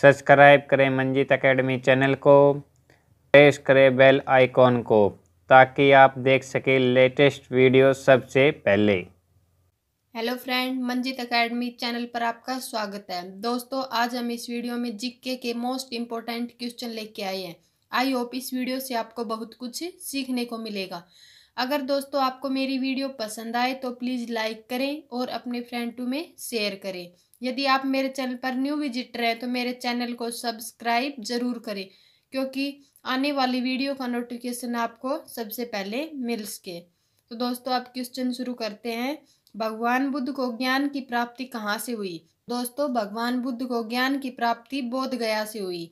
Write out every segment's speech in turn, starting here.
subscribe करें Manjeet academy channel को press करें बेल आइकॉन को ताकि आप देख सकें लेटेस्ट वीडियो सबसे पहले hello friend Manjeet academy channel पर आपका स्वागत है दोस्तों आज हम इस वीडियो में जीके के मोस्ट इम्पोर्टेंट क्वेश्चन लेके आए हैं आई होप इस वीडियो से आपको बहुत कुछ सीखने को मिलेगा अगर दोस्तों आपको मेरी वीडियो पसंद आए तो प्लीज़ लाइक करें और अपने फ्रेंड टू में शेयर करें यदि आप मेरे चैनल पर न्यू विजिटर हैं तो मेरे चैनल को सब्सक्राइब ज़रूर करें क्योंकि आने वाली वीडियो का नोटिफिकेशन आपको सबसे पहले मिल सके तो दोस्तों आप क्वेश्चन शुरू करते हैं भगवान बुद्ध को ज्ञान की प्राप्ति कहाँ से हुई दोस्तों भगवान बुद्ध को ज्ञान की प्राप्ति बोध गया से हुई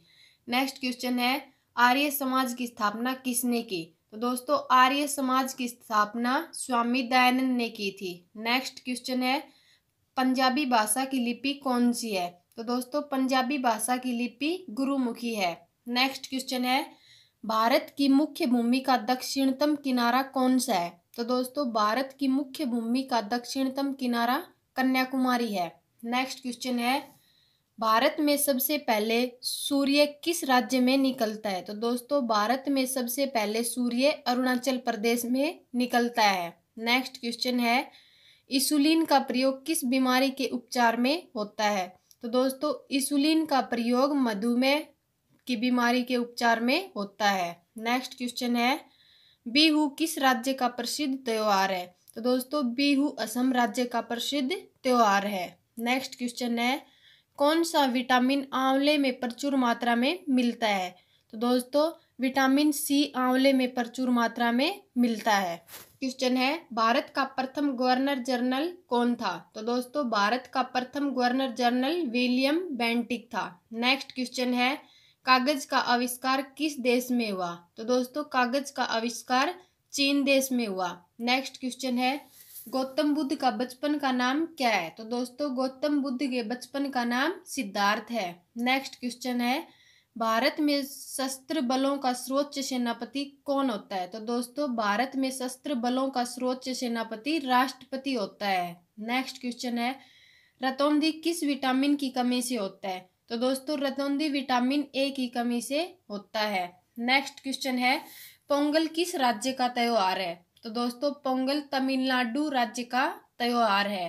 नेक्स्ट क्वेश्चन है आर्य समाज की स्थापना किसने की तो दोस्तों आर्य समाज की स्थापना स्वामी दयानंद ने की थी नेक्स्ट क्वेश्चन है पंजाबी भाषा की लिपि कौन सी है तो दोस्तों पंजाबी भाषा की लिपि गुरुमुखी है नेक्स्ट क्वेश्चन है भारत की मुख्य भूमि का दक्षिणतम किनारा कौन सा है तो दोस्तों भारत की मुख्य भूमि का दक्षिणतम किनारा कन्याकुमारी है नेक्स्ट क्वेश्चन है भारत में सबसे पहले सूर्य किस राज्य में निकलता है तो दोस्तों भारत में सबसे पहले सूर्य अरुणाचल प्रदेश में निकलता है नेक्स्ट क्वेश्चन है इसुलिन का प्रयोग किस बीमारी के उपचार में होता है तो दोस्तों इसुलिन का प्रयोग मधुमेह की बीमारी के उपचार में होता है नेक्स्ट क्वेश्चन है बीहू किस राज्य का प्रसिद्ध त्यौहार है तो दोस्तों बीहू असम राज्य का प्रसिद्ध त्यौहार है नेक्स्ट क्वेश्चन है कौन सा विटामिन आंवले में प्रचुर मात्रा में मिलता है तो दोस्तों विटामिन सी आंवले में प्रचुर मात्रा में मिलता है क्वेश्चन है भारत का प्रथम गवर्नर जनरल कौन था तो दोस्तों भारत का प्रथम गवर्नर जनरल विलियम बेंटिक था नेक्स्ट क्वेश्चन है कागज का आविष्कार किस देश में हुआ तो दोस्तों कागज का आविष्कार चीन देश में हुआ नेक्स्ट क्वेश्चन है गौतम बुद्ध का बचपन का नाम क्या है तो दोस्तों गौतम बुद्ध के बचपन का नाम सिद्धार्थ है नेक्स्ट क्वेश्चन है भारत में शस्त्र बलों का सर्वोच्च सेनापति कौन होता है तो दोस्तों भारत में शस्त्र बलों का सर्वोच्च सेनापति राष्ट्रपति होता है नेक्स्ट क्वेश्चन है रतौंधी किस विटामिन की कमी से होता है तो दोस्तों रतौंधी विटामिन ए की कमी से होता है नेक्स्ट क्वेश्चन है पोंगल किस राज्य का त्योहार है तो दोस्तों पोंगल तमिलनाडु राज्य का त्योहार है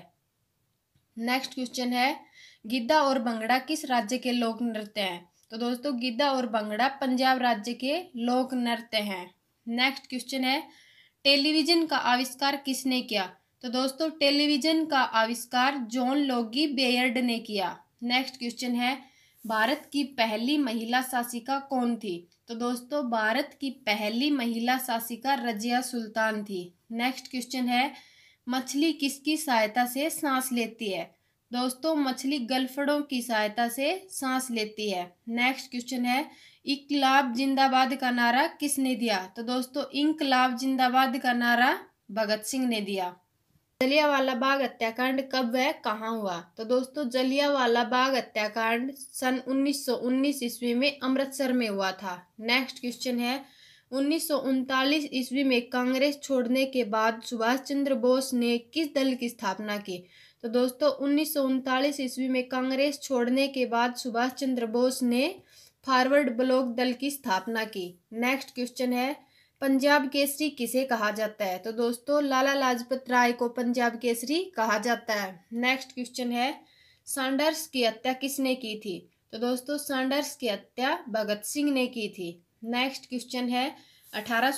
नेक्स्ट क्वेश्चन है गिद्धा और भंगड़ा किस राज्य के लोक नृत्य हैं तो दोस्तों गिद्धा और भंगड़ा पंजाब राज्य के लोक नृत्य हैं नेक्स्ट क्वेश्चन है टेलीविजन का आविष्कार किसने किया तो दोस्तों टेलीविजन का आविष्कार जॉन लोगी बेयर्ड ने किया नेक्स्ट क्वेश्चन है भारत की पहली महिला शासिका कौन थी तो दोस्तों भारत की पहली महिला शासिका रजिया सुल्तान थी नेक्स्ट क्वेश्चन है मछली किसकी सहायता से सांस लेती है दोस्तों मछली गलफड़ों की सहायता से सांस लेती है नेक्स्ट क्वेश्चन है इकलाब जिंदाबाद का नारा किसने दिया तो दोस्तों इंकलाब जिंदाबाद का नारा भगत सिंह ने दिया जलियावाला बाग हत्याकांड कब व कहाँ हुआ तो दोस्तों जलियावाला बाग हत्याकांड सन 1919 ईस्वी में अमृतसर में हुआ था नेक्स्ट क्वेश्चन है उन्नीस ईस्वी में कांग्रेस छोड़ने के बाद सुभाष चंद्र बोस ने किस दल की स्थापना की तो दोस्तों उन्नीस ईस्वी में कांग्रेस छोड़ने के बाद सुभाष चंद्र बोस ने फॉरवर्ड ब्लॉक दल की स्थापना की नेक्स्ट क्वेश्चन है पंजाब केसरी किसे कहा जाता है तो दोस्तों लाला लाजपत राय को पंजाब केसरी कहा जाता है नेक्स्ट क्वेश्चन है सांडर्स की हत्या किसने की थी तो दोस्तों सांडर्स की हत्या भगत सिंह ने की थी नेक्स्ट क्वेश्चन है अठारह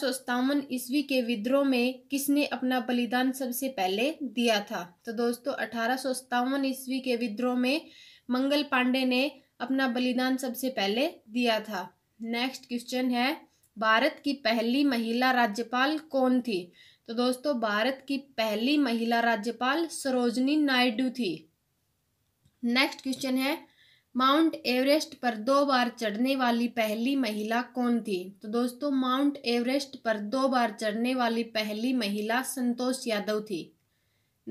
ईस्वी के विद्रोह में किसने अपना बलिदान सबसे पहले दिया था तो दोस्तों अठारह ईस्वी के विद्रोह में मंगल पांडे ने अपना बलिदान सबसे पहले दिया था नेक्स्ट क्वेश्चन है भारत की पहली महिला राज्यपाल कौन थी तो दोस्तों भारत की पहली महिला राज्यपाल सरोजनी नायडू थी नेक्स्ट क्वेश्चन है माउंट एवरेस्ट पर दो बार चढ़ने वाली पहली महिला कौन थी तो दोस्तों माउंट एवरेस्ट पर दो बार चढ़ने वाली पहली महिला संतोष यादव थी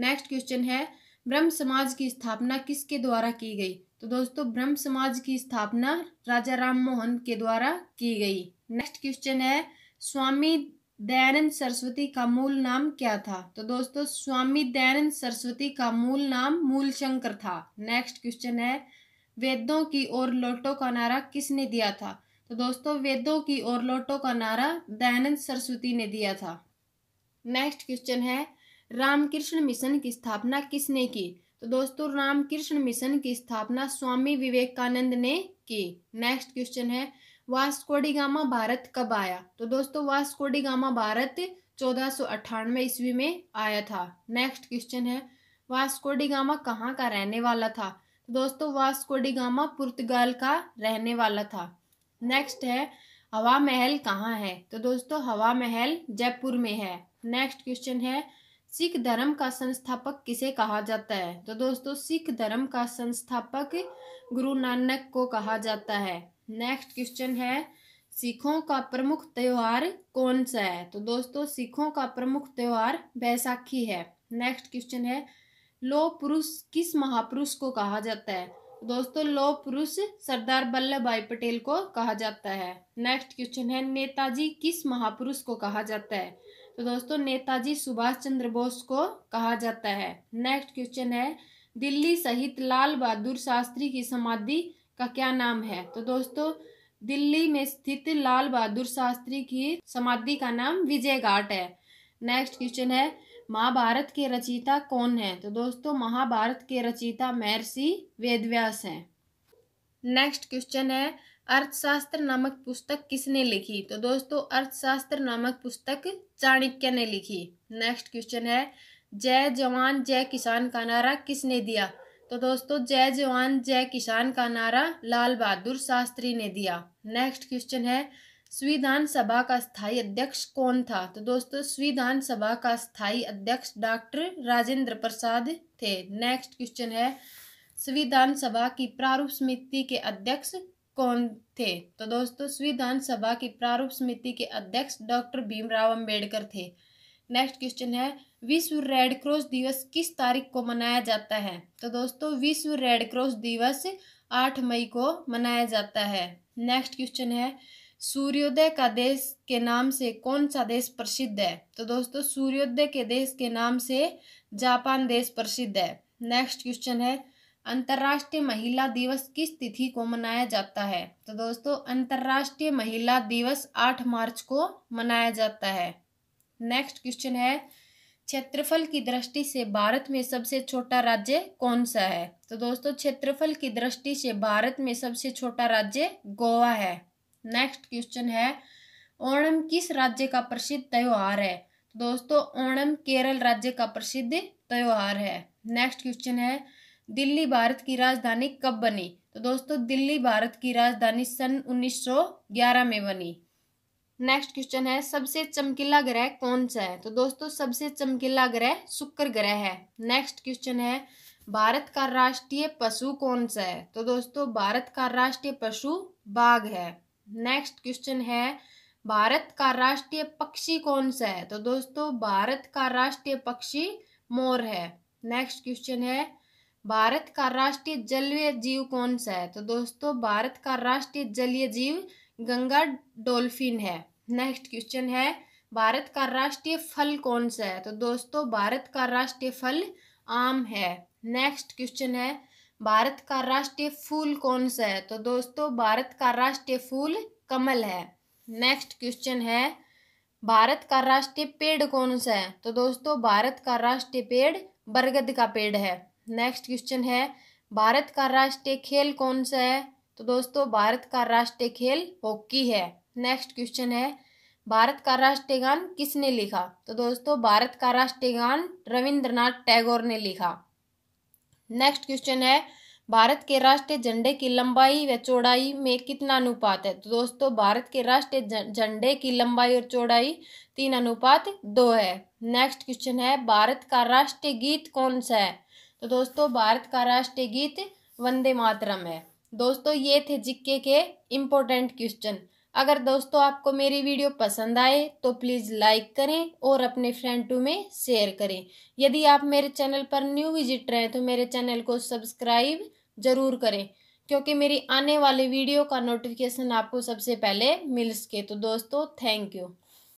नेक्स्ट क्वेश्चन है ब्रह्म समाज की स्थापना किसके द्वारा की गई तो दोस्तों ब्रह्म समाज की स्थापना राजा राम मोहन के द्वारा की गई नेक्स्ट क्वेश्चन है स्वामी दयानंद सरस्वती का मूल नाम क्या था तो दोस्तों स्वामी दयानंद सरस्वती का मूल नाम मूल शंकर था नेक्स्ट क्वेश्चन है वेदों की ओर लोटो का नारा किसने दिया था तो दोस्तों वेदों की ओर लोटो का नारा दयानंद सरस्वती ने दिया था नेक्स्ट क्वेश्चन है रामकृष्ण मिशन की स्थापना किसने की तो दोस्तों रामकृष्ण मिशन की स्थापना स्वामी विवेकानंद ने की नेक्स्ट क्वेश्चन है वास्कोडिगामा भारत कब आया तो दोस्तों वास्कोडिगामा भारत चौदह सौ अठानवे ईस्वी में आया था नेक्स्ट क्वेश्चन है वास्कोडिगामा कहाँ का रहने वाला था दोस्तों वास्को डिगामा पुर्तगाल का रहने वाला था नेक्स्ट है हवा महल कहाँ है तो दोस्तों हवा महल जयपुर में है नेक्स्ट क्वेश्चन है सिख धर्म का संस्थापक किसे कहा जाता है तो दोस्तों सिख धर्म का संस्थापक गुरु नानक को कहा जाता है नेक्स्ट क्वेश्चन है सिखों का प्रमुख त्यौहार कौन सा है तो दोस्तों सिखों का प्रमुख त्यौहार बैसाखी है नेक्स्ट क्वेश्चन है लोह पुरुष किस महापुरुष को कहा जाता है तो दोस्तों लोह पुरुष सरदार वल्लभ भाई पटेल को कहा जाता है नेक्स्ट क्वेश्चन है नेताजी किस महापुरुष को कहा जाता है तो दोस्तों नेताजी सुभाष चंद्र बोस को कहा जाता है नेक्स्ट क्वेश्चन है दिल्ली सहित लाल बहादुर शास्त्री की समाधि का क्या नाम है तो दोस्तों दिल्ली में स्थित लाल बहादुर शास्त्री की समाधि का नाम विजय घाट है नेक्स्ट क्वेश्चन है महाभारत के रचयिता कौन है तो दोस्तों महाभारत के रचयिता महर्षि वेदव्यास हैं नेक्स्ट क्वेश्चन है अर्थशास्त्र नामक पुस्तक किसने लिखी तो दोस्तों अर्थशास्त्र नामक पुस्तक चाणक्य ने लिखी नेक्स्ट क्वेश्चन है जय जवान जय किसान का नारा किसने दिया तो दोस्तों जय जवान जय किसान का नारा लाल बहादुर शास्त्री ने दिया नेक्स्ट क्वेश्चन है स्विधान सभा का स्थायी अध्यक्ष कौन था तो दोस्तों स्विधान सभा का स्थायी अध्यक्ष डॉक्टर राजेंद्र प्रसाद थे नेक्स्ट क्वेश्चन है संविधान सभा की प्रारूप समिति के अध्यक्ष कौन थे तो दोस्तों संविधान सभा की प्रारूप समिति के अध्यक्ष डॉक्टर भीमराव अंबेडकर थे नेक्स्ट क्वेश्चन है विश्व रेड क्रॉस दिवस किस तारीख को मनाया जाता है तो दोस्तों विश्व रेड क्रॉस दिवस आठ मई को मनाया जाता है नेक्स्ट क्वेश्चन है सूर्योदय का देश के नाम से कौन सा देश प्रसिद्ध है तो दोस्तों सूर्योदय के देश के नाम से जापान देश प्रसिद्ध है नेक्स्ट क्वेश्चन है अंतर्राष्ट्रीय महिला दिवस किस तिथि को मनाया जाता है तो दोस्तों अंतर्राष्ट्रीय महिला दिवस 8 मार्च को मनाया जाता है नेक्स्ट क्वेश्चन है क्षेत्रफल की दृष्टि से भारत में सबसे छोटा राज्य कौन सा है तो दोस्तों क्षेत्रफल की दृष्टि से भारत में सबसे छोटा राज्य गोवा है नेक्स्ट क्वेश्चन है ओणम किस राज्य का प्रसिद्ध त्यौहार है तो दोस्तों ओणम केरल राज्य का प्रसिद्ध त्यौहार है नेक्स्ट क्वेश्चन है दिल्ली भारत की राजधानी कब बनी तो दोस्तों दिल्ली भारत की राजधानी सन 1911 में बनी नेक्स्ट क्वेश्चन है सबसे चमकीला ग्रह कौन सा है तो दोस्तों सबसे चमकीला ग्रह शुक्र ग्रह है नेक्स्ट क्वेश्चन है भारत का राष्ट्रीय पशु कौन सा है तो दोस्तों भारत का राष्ट्रीय पशु बाघ है नेक्स्ट क्वेश्चन है भारत का राष्ट्रीय पक्षी कौन सा है तो दोस्तों भारत का राष्ट्रीय पक्षी मोर है नेक्स्ट क्वेश्चन है भारत का राष्ट्रीय जलीय जीव कौन सा है तो दोस्तों भारत का राष्ट्रीय जलीय जीव गंगा डॉल्फिन है नेक्स्ट क्वेश्चन है भारत का राष्ट्रीय फल कौन सा है तो दोस्तों भारत का राष्ट्रीय फल आम है नेक्स्ट क्वेश्चन है भारत का राष्ट्रीय फूल कौन सा है तो दोस्तों भारत का राष्ट्रीय फूल कमल है नेक्स्ट क्वेश्चन है भारत का राष्ट्रीय पेड़ कौन सा है तो दोस्तों भारत का राष्ट्रीय पेड़ बरगद का पेड़ है नेक्स्ट क्वेश्चन है भारत का राष्ट्रीय खेल कौन सा है तो दोस्तों भारत का राष्ट्रीय खेल हॉकी है नेक्स्ट क्वेश्चन है भारत का राष्ट्रीय गान किसने लिखा तो दोस्तों भारत का राष्ट्रीय गान रविंद्रनाथ टैगोर ने लिखा नेक्स्ट क्वेश्चन है भारत के राष्ट्रीय झंडे की लंबाई व चौड़ाई में कितना अनुपात है तो दोस्तों भारत के राष्ट्रीय झंडे की लंबाई और चौड़ाई तीन अनुपात दो है नेक्स्ट क्वेश्चन है भारत का राष्ट्रीय गीत कौन सा है तो दोस्तों भारत का राष्ट्रीय गीत वंदे मातरम है दोस्तों ये थे जिक्के के इम्पोर्टेंट क्वेश्चन अगर दोस्तों आपको मेरी वीडियो पसंद आए तो प्लीज़ लाइक करें और अपने फ्रेंड टू में शेयर करें यदि आप मेरे चैनल पर न्यू विजिटर हैं तो मेरे चैनल को सब्सक्राइब ज़रूर करें क्योंकि मेरी आने वाली वीडियो का नोटिफिकेशन आपको सबसे पहले मिल सके तो दोस्तों थैंक यू